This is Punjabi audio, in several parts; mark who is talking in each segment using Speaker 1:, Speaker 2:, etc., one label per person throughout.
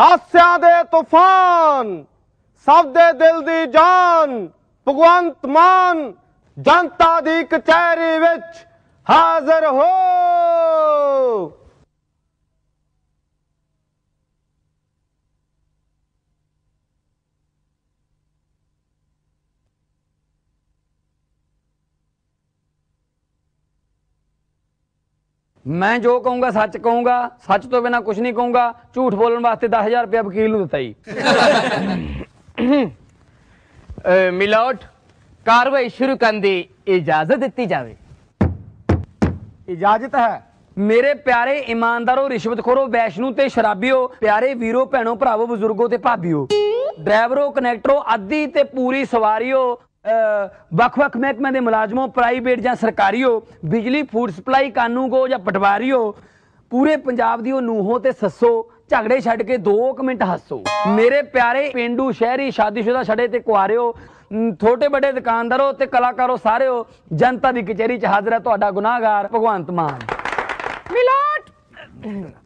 Speaker 1: ਹਾਸਿਆਂ ਦੇ ਤੂਫਾਨ ਸਭ ਦੇ ਦਿਲ ਦੀ ਜਾਨ ਭਗਵੰਤ ਮਾਨ ਜਨਤਾ ਦੀ ਕਚਹਿਰੀ ਵਿੱਚ ਹਾਜ਼ਰ ਹੋ ਮੈਂ ਜੋ ਕਹੂੰਗਾ ਸੱਚ ਕਹੂੰਗਾ ਸੱਚ ਤੋਂ ਬਿਨਾ ਕੁਝ ਨਹੀਂ ਕਹੂੰਗਾ ਝੂਠ ਬੋਲਣ ਵਾਸਤੇ 10000 ਰੁਪਏ ਵਕੀਲ ਨੂੰ ਦਿੱਤਾ ਜੀ ਮਿਲਾਟ ਕਾਰਵਾਈ ਸ਼ੁਰੂ ਕਰਨ ਦੀ ਇਜਾਜ਼ਤ ਦਿੱਤੀ ਜਾਵੇ ਇਜਾਜ਼ਤ ਹੈ ਮੇਰੇ ਪਿਆਰੇ ਇਮਾਨਦਾਰੋ ਰਿਸ਼ਵਤਖੋਰੋ ਵੈਸ਼ਨੂ ਤੇ ਸ਼ਰਾਬੀਓ ਪਿਆਰੇ ਵੀਰੋ ਭੈਣੋ ਭਰਾਵੋ ਬਜ਼ੁਰਗੋ ਤੇ ਭਾਬੀਓ ਡਰਾਈਵਰੋ ਕਨੈਕਟਰੋ ਆਦੀ ਤੇ ਪੂਰੀ ਸਵਾਰੀਓ ਵੱਖ-ਵੱਖ ਮਹਿਕਮਿਆਂ ਦੇ ਮੁਲਾਜ਼ਮੋ ਪ੍ਰਾਈਵੇਟ ਜਾਂ ਸਰਕਾਰੀ ਹੋ ਬਿਜਲੀ ਫੂਡ ਸਪਲਾਈ ਕਾਨੂੰ ਕੋ ਜਾਂ ਪਟਵਾਰੀ ਹੋ ਪੂਰੇ ਪੰਜਾਬ ਦੀ ਉਹ ਨੂਹੋਂ ਤੇ ਸੱਸੋ ਝਗੜੇ ਛੱਡ ਕੇ 2 ਮਿੰਟ ਹੱਸੋ ਮੇਰੇ ਪਿਆਰੇ ਪਿੰਡੂ ਸ਼ਹਿਰੀ ਸ਼ਾਦੀशुदा ਛੜੇ ਤੇ ਕੁਆਰਿਓ ਛੋਟੇ ਵੱਡੇ ਦੁਕਾਨਦਾਰੋ ਤੇ ਕਲਾਕਾਰੋ ਸਾਰਿਓ ਜਨਤਾ ਦੀ ਕਚਹਿਰੀ 'ਚ ਹਾਜ਼ਰ ਹੈ ਤੁਹਾਡਾ ਗੁਨਾਹਗਾਰ ਭਗਵੰਤ ਮਾਨ ਮਿਲੋਟ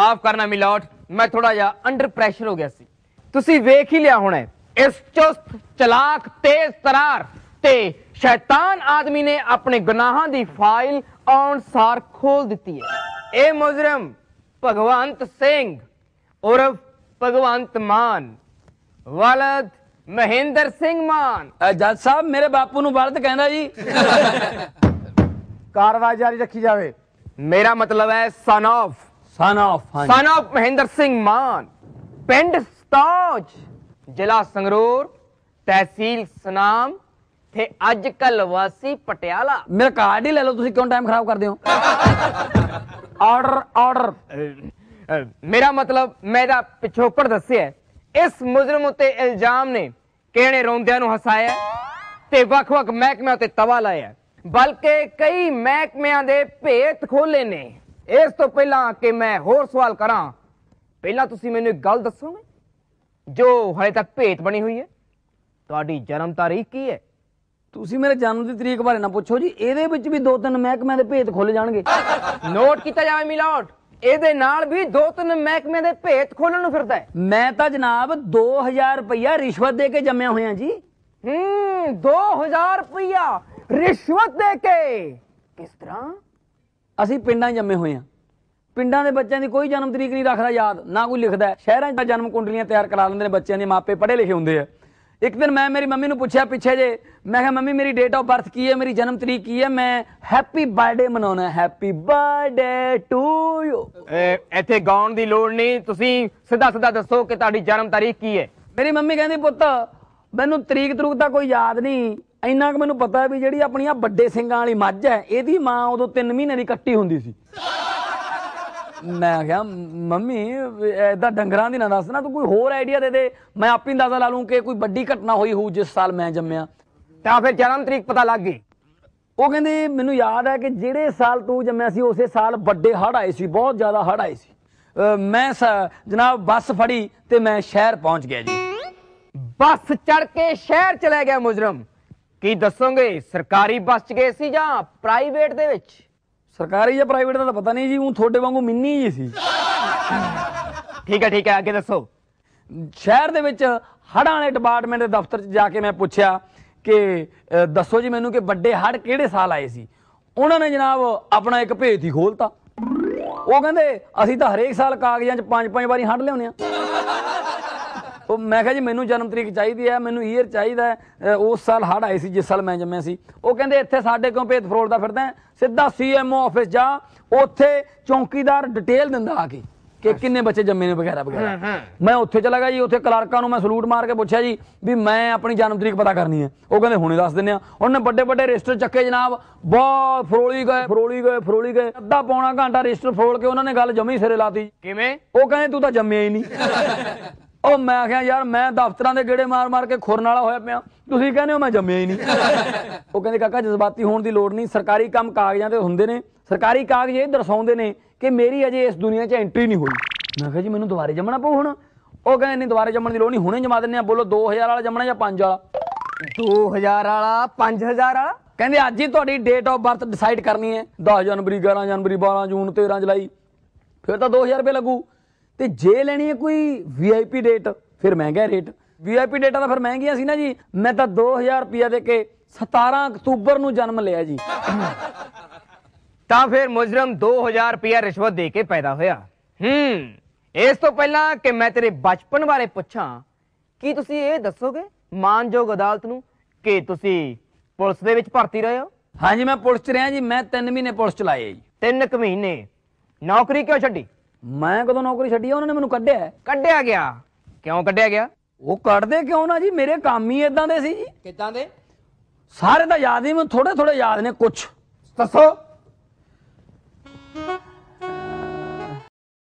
Speaker 1: ਮਾਫ ਕਰਨਾ ਮਿਲੋਟ ਮੈਂ ਥੋੜਾ ਜਿਹਾ ਅੰਡਰ ਪ੍ਰੈਸ਼ਰ ਹੋ ਗਿਆ ਸੀ ਤੁਸੀਂ ਵੇਖ ਹੀ ਲਿਆ ਹੋਣਾ ਇਸ ਚੁਸਤ ਚਲਾਕ ਤੇਜ਼ ਤਰਾਰ ਤੇ ਸ਼ੈਤਾਨ ਆਦਮੀ ਨੇ ਆਪਣੇ ਗੁਨਾਹਾਂ ਦੀ ਫਾਈਲ ਸਾਰ ਖੋਲ ਦਿੱਤੀ ਹੈ ਇਹ ਮੁਜਰਮ ਭਗਵੰਤ ਸਿੰਘ ਉਰਫ ਭਗਵੰਤ ਮਾਨ ਵਲਦ ਮਹਿੰਦਰ ਸਿੰਘ ਮਾਨ ਜੱਜ ਸਾਹਿਬ ਮੇਰੇ ਬਾਪੂ ਨੂੰ ਵਲਦ ਕਹਿੰਦਾ ਜੀ ਕਾਰਵਾਈ ਜਾਰੀ ਰੱਖੀ ਜਾਵੇ ਮੇਰਾ ਮਤਲਬ ਹੈ son of son of son of Mahinder Singh Maan ਪਿੰਡ ਸਤੌਜ ਜ਼ਿਲ੍ਹਾ ਸੰਗਰੂਰ ਤਹਿਸੀਲ ਸੁਨਾਮ ਤੇ ਅੱਜ ਕੱਲ ਵਾਸੀ ਪਟਿਆਲਾ ਮੇਰਾ ਕਾਰਡ ਹੀ ਲੈ ਲਓ ਤੁਸੀਂ ਕਿਉਂ ਟਾਈਮ ਖਰਾਬ ਕਰਦੇ ਹੋ ਆਰਡਰ ਆਰਡਰ ਮੇਰਾ ਮਤਲਬ ਮੈਂ ਦਾ ਪਿਛੋਕੜ ਦੱਸਿਆ ਇਸ ਮੁਜਰਮ ਉਤੇ ਇਲਜ਼ਾਮ ਨੇ ਕਿਹੜੇ ਰੋਂਦਿਆਂ ਨੂੰ ਹਸਾਇਆ ਤੇ ਵੱਖ-ਵੱਖ ਮਹਿਕਮਿਆਂ ਤੇ ਤਵਾ ਲਾਇਆ ਬਲਕਿ ਕਈ ਮਹਿਕਮਿਆਂ ਦੇ ਭੇਤ ਖੋਲੇ ਨੇ ਇਸ ਤੋਂ ਪਹਿਲਾਂ ਕਿ ਮੈਂ ਹੋਰ ਸਵਾਲ ਕਰਾਂ ਪਹਿਲਾਂ ਤੁਸੀਂ ਮੈਨੂੰ ਇੱਕ ਗੱਲ ਦੱਸੋਗੇ ਜੋ ਹਲੇ ਤੱਕ ਭੇਤ ਬਣੀ ਹੋਈ ਹੈ ਤੁਹਾਡੀ ਜਨਮ ਤਾਰੀਖ ਕੀ ਹੈ ਤੁਸੀਂ ਮੇਰੇ ਜਨਮ ਦੀ ਤਰੀਕ ਬਾਰੇ ਨਾ ਪੁੱਛੋ ਜੀ ਇਹਦੇ ਵਿੱਚ ਵੀ ਦੋ ਤਿੰਨ ਮਹਿਕਮਿਆਂ ਦੇ ਭੇਤ ਖੁੱਲ ਜਾਣਗੇ ਨੋਟ ਕੀਤਾ ਜਾਵੇ ਮਿਲਾਉਟ ਇਹਦੇ ਨਾਲ ਵੀ ਦੋ ਤਿੰਨ ਮਹਿਕਮਿਆਂ ਦੇ ਭੇਤ ਖੋਲਣ ਨੂੰ ਫਿਰਦਾ ਹੈ ਮੈਂ ਤਾਂ ਜਨਾਬ 2000 ਰੁਪਇਆ ਰਿਸ਼ਵਤ ਦੇ ਕੇ ਜੰਮਿਆ ਹੋਇਆ ਜੀ ਹੂੰ 2000 ਰੁਪਇਆ ਰਿਸ਼ਵਤ ਦੇ ਕੇ ਕਿਸ ਤਰ੍ਹਾਂ ਅਸੀਂ ਪਿੰਡਾਂ ਜੰਮੇ ਹੋਏ ਆ ਪਿੰਡਾਂ ਦੇ ਬੱਚਿਆਂ ਦੀ ਕੋਈ ਜਨਮ ਤਰੀਕ ਨਹੀਂ ਰੱਖਦਾ ਯਾਦ ਨਾ ਕੋਈ ਲਿਖਦਾ ਸ਼ਹਿਰਾਂ 'ਚ ਜਨਮ ਕੁੰਡਲੀਆਂ ਤਿਆਰ ਕਰਾ ਲੈਂਦੇ ਨੇ ਬੱਚਿਆਂ ਦੇ ਮਾਪੇ ਪੜ੍ਹੇ ਲਿਖੇ ਹੁੰਦੇ ਆ ਇੱਕ ਦਿਨ ਮੈਂ ਮੇਰੀ ਮੰਮੀ ਨੂੰ ਪੁੱਛਿਆ ਪਿੱਛੇ ਜੇ ਮੈਂ ਕਿਹਾ ਮੰਮੀ ਮੇਰੀ ਡੇਟ ਆਫ ਬਰਥ ਕੀ ਹੈ ਮੇਰੀ ਜਨਮ ਤਰੀਕ ਕੀ ਹੈ ਮੈਂ ਹੈਪੀ ਬਰਥਡੇ ਮਨਾਉਣਾ ਹੈ ਹੈਪੀ ਬਰਥਡੇ ਟੂ ਯੂ ਇੱਥੇ ਗਾਉਣ ਦੀ ਲੋੜ ਨਹੀਂ ਤੁਸੀਂ ਸਿੱਧਾ ਸਿੱਧਾ ਦੱਸੋ ਕਿ ਤੁਹਾਡੀ ਜਨਮ ਤਰੀਕ ਕੀ ਹੈ ਮੇਰੀ ਮੰਮੀ ਕਹਿੰਦੀ ਪੁੱਤ ਮੈਨੂੰ ਤਰੀਕ ਤਰੂਕ ਤਾਂ ਕੋਈ ਯਾਦ ਨਹੀਂ ਇੰਨਾ ਕਿ ਮੈਨੂੰ ਪਤਾ ਵੀ ਜਿਹੜੀ ਆਪਣੀਆਂ ਵੱਡੇ ਸਿੰਘਾਂ ਵਾਲੀ ਮੱਝ ਹੈ ਇਹਦੀ ਮਾਂ ਉਦੋਂ 3 ਮਹੀਨੇ ਦੀ ਕੱਟੀ ਹੁੰਦੀ ਸੀ ਮੈਂ ਕਿਹਾ ਮੰਮੀ ਐਦਾਂ ਡੰਗਰਾਂ ਦੀ ਨਾ ਦੱਸ ਨਾ ਤੂੰ ਕੋਈ ਹੋਰ ਆਈਡੀਆ ਦੇ ਦੇ ਮੈਂ ਆਪੇ ਅੰਦਾਜ਼ਾ ਲਾ ਲੂੰ ਕਿ ਕੋਈ ਵੱਡੀ ਘਟਨਾ ਹੋਈ ਹੋਊ ਜਿਸ ਸਾਲ ਮੈਂ ਜੰਮਿਆ ਤਾਂ ਫਿਰ ਜਨਮ ਤਰੀਕ ਪਤਾ ਲੱਗ ਗਈ ਉਹ ਕਹਿੰਦੇ ਮੈਨੂੰ ਯਾਦ ਹੈ ਕਿ ਜਿਹੜੇ ਸਾਲ ਤੂੰ ਜੰਮਿਆ ਸੀ ਉਸੇ ਸਾਲ ਵੱਡੇ ਹੜ ਆਏ ਸੀ ਬਹੁਤ ਜ਼ਿਆਦਾ ਹੜ ਆਏ ਸੀ ਮੈਂ ਜਨਾਬ ਬੱਸ ਫੜੀ ਤੇ ਮੈਂ ਸ਼ਹਿਰ ਪਹੁੰਚ ਗਿਆ ਜੀ ਬੱਸ ਚੜ ਕੇ ਸ਼ਹਿਰ ਚਲੇ ਗਿਆ ਮੁਜਰਮ ਕੀ ਦੱਸੋਗੇ ਸਰਕਾਰੀ ਬੱਸ 'ਚ ਗਏ ਸੀ ਜਾਂ ਪ੍ਰਾਈਵੇਟ ਦੇ ਵਿੱਚ ਸਰਕਾਰੀ ਜਾਂ ਪ੍ਰਾਈਵੇਟ ਦਾ ਪਤਾ ਨਹੀਂ ਜੀ ਉਹ ਤੁਹਾਡੇ ਵਾਂਗੂ ਮਿੰਨੀ ਜੀ ਸੀ ਠੀਕ ਹੈ ਠੀਕ ਹੈ ਅੱਗੇ ਦੱਸੋ ਸ਼ਹਿਰ ਦੇ ਵਿੱਚ ਹੜਾਂ ਵਾਲੇ ਡਿਪਾਰਟਮੈਂਟ ਦੇ ਦਫ਼ਤਰ 'ਚ ਜਾ ਕੇ ਮੈਂ ਪੁੱਛਿਆ ਕਿ ਦੱਸੋ ਜੀ ਮੈਨੂੰ ਕਿ ਵੱਡੇ ਹੜ ਕਿਹੜੇ ਸਾਲ ਆਏ ਸੀ ਉਹਨਾਂ ਨੇ ਜਨਾਬ ਆਪਣਾ ਇੱਕ ਭੇਤ ਹੀ ਖੋਲਤਾ ਉਹ ਕਹਿੰਦੇ ਅਸੀਂ ਤਾਂ ਹਰੇਕ ਸਾਲ ਕਾਗਜ਼ਾਂ 'ਚ ਪੰਜ ਪੰਜ ਵਾਰੀ ਹੜ ਲਿਆਉਂਦੇ ਆ ਉਹ ਮੈਂ ਕਿਹਾ ਜੀ ਮੈਨੂੰ ਜਨਮ ਤਰੀਕ ਚਾਹੀਦੀ ਹੈ ਮੈਨੂੰ ਈਅਰ ਚਾਹੀਦਾ ਹੈ ਉਸ ਸਾਲ ਹੜ ਆਈ ਸੀ ਜਿਸ ਸਾਲ ਮੈਂ ਜੰਮਿਆ ਸੀ ਉਹ ਕਹਿੰਦੇ ਇੱਥੇ ਸਾਡੇ ਕਿਉਂ ਭੇਤ ਫਰੋਲਦਾ ਫਿਰਦਾ ਸਿੱਧਾ ਸੀਐਮਓ ਆਫਿਸ ਜਾ ਉੱਥੇ ਚੌਂਕੀਦਾਰ ਡਿਟੇਲ ਦਿੰਦਾ ਆ ਕੇ ਕਿ ਕਿੰਨੇ ਬੱਚੇ ਜੰਮੇ ਨੇ ਵਗੈਰਾ ਵਗੈਰਾ ਮੈਂ ਉੱਥੇ ਚਲਾ ਗਿਆ ਜੀ ਉੱਥੇ ਕਲਰਕਾਂ ਨੂੰ ਮੈਂ ਸਲੂਟ ਮਾਰ ਕੇ ਪੁੱਛਿਆ ਜੀ ਵੀ ਮੈਂ ਆਪਣੀ ਜਨਮ ਤਰੀਕ ਪਤਾ ਕਰਨੀ ਹੈ ਉਹ ਕਹਿੰਦੇ ਹੁਣੇ ਦੱਸ ਦਿੰਨੇ ਆ ਉਹਨੇ ਵੱਡੇ ਵੱਡੇ ਰਜਿਸਟਰ ਚੱਕੇ ਜਨਾਬ ਬਹੁਤ ਫਰੋਲੀ ਗਏ ਫਰੋਲੀ ਗਏ ਫਰੋਲੀ ਗਏ ਅੱਧਾ ਪੌਣਾ ਘੰਟਾ ਰਜਿਸਟਰ ਫੋਲ ਕੇ ਉਹਨਾਂ ਨੇ ਗੱਲ ਜਮੀ ਸਿਰੇ ਲਾਤੀ ਕਿਵੇਂ ਉਹ ਕਹਿੰਦੇ ਤੂੰ ਤਾਂ ਜੰਮਿਆ ਹੀ ਨਹੀਂ ਉਹ ਮੈਂ ਆਖਿਆ ਯਾਰ ਮੈਂ ਦਫ਼ਤਰਾਂ ਦੇ ਗੇੜੇ ਮਾਰ-ਮਾਰ ਕੇ ਖੁਰਨ ਵਾਲਾ ਹੋਇਆ ਪਿਆ ਤੁਸੀਂ ਕਹਿੰਦੇ ਹੋ ਮੈਂ ਜੰਮਿਆ ਹੀ ਨਹੀਂ ਉਹ ਕਹਿੰਦੇ ਕਾਕਾ ਜਜ਼ਬਾਤੀ ਹੋਣ ਦੀ ਲੋੜ ਨਹੀਂ ਸਰਕਾਰੀ ਕੰਮ ਕਾਗਜ਼ਾਂ ਤੇ ਹੁੰਦੇ ਨੇ ਸਰਕਾਰੀ ਕਾਗਜ਼ ਇਹ ਦਰਸਾਉਂਦੇ ਨੇ ਕਿ ਮੇਰੀ ਅਜੇ ਇਸ ਦੁਨੀਆ 'ਚ ਐਂਟਰੀ ਨਹੀਂ ਹੋਈ ਮੈਂ ਕਿਹਾ ਜੀ ਮੈਨੂੰ ਦੁਬਾਰੇ ਜੰਮਣਾ ਪਊ ਹੁਣ ਉਹ ਕਹਿੰਦੇ ਨਹੀਂ ਦੁਬਾਰੇ ਜੰਮਣ ਦੀ ਲੋੜ ਨਹੀਂ ਹੁਣੇ ਜਮਾ ਦਿੰਨੇ ਆ ਬੋਲੋ 2000 ਵਾਲਾ ਜੰਮਣਾ ਜਾਂ 5 ਵਾਲਾ 2000 ਵਾਲਾ 5000 ਵਾਲਾ ਕਹਿੰਦੇ ਅੱਜ ਹੀ ਤੁਹਾਡੀ ਡੇਟ ਆਫ ਬਰਥ ਡਿਸਾਈਡ ਕਰਨੀ ਹੈ 10 ਜਨਵਰੀ 11 ਜਨਵਰੀ 12 ਜੂਨ 13 ਜੁਲਾਈ ਫਿਰ ਤਾਂ 2000 ਰੁਪਏ ਲੱਗੂ ਤੇ ਜੇ ਲੈਣੀ ਹੈ ਕੋਈ ਵੀਆਈਪੀ ਡੇਟ ਫਿਰ ਮਹਿੰਗਾ ਰੇਟ ਵੀਆਈਪੀ ਡੇਟਾਂ ਤਾਂ ਫਿਰ ਮਹਿੰਗੀਆਂ ਸੀ ਨਾ ਜੀ ਮੈਂ ਤਾਂ 2000 ਰੁਪਇਆ ਦੇ ਕੇ 17 ਅਕਤੂਬਰ ਨੂੰ ਜਨਮ ਲਿਆ ਜੀ ਤਾਂ ਫਿਰ ਮੁਜਰਮ 2000 ਰੁਪਇਆ ਰਿਸ਼ਵਤ ਦੇ ਕੇ ਪੈਦਾ ਹੋਇਆ ਹੂੰ ਇਸ ਤੋਂ ਪਹਿਲਾਂ ਕਿ ਮੈਂ ਤੇਰੇ ਬਚਪਨ ਬਾਰੇ ਪੁੱਛਾਂ ਕੀ ਤੁਸੀਂ ਇਹ ਦੱਸੋਗੇ ਮਾਨਯੋਗ ਅਦਾਲਤ ਨੂੰ ਕਿ ਤੁਸੀਂ ਪੁਲਿਸ ਦੇ ਵਿੱਚ ਭਰਤੀ ਰਹੇ ਹੋ ਹਾਂਜੀ ਮੈਂ ਪੁਲਿਸ 'ਚ ਰਿਹਾ ਜੀ ਮੈਂ 3 ਮਹੀਨੇ ਪੁਲਿਸ 'ਚ ਲਾਏ ਜੀ 3 ਮਹੀਨੇ ਨੌਕਰੀ ਕਿਉਂ ਛੱਡੀ ਮੈਂ ਕਦੋਂ ਨੌਕਰੀ ਛੱਡੀ ਆ ਉਹਨਾਂ ਨੇ ਮੈਨੂੰ ਕੱਢਿਆ ਕੱਢਿਆ ਗਿਆ ਕਿਉਂ ਕੱਢਿਆ ਗਿਆ ਉਹ ਕੱਢਦੇ ਕਿਉਂ ਨਾ ਜੀ ਮੇਰੇ ਕੰਮ ਹੀ ਇਦਾਂ ਦੇ ਸੀ ਜੀ ਕਿਦਾਂ ਦੇ ਸਾਰੇ ਤਾਂ ਯਾਦ ਨਹੀਂ ਮੈਨੂੰ ਥੋੜੇ ਥੋੜੇ ਯਾਦ ਨੇ ਕੁਝ ਦੱਸੋ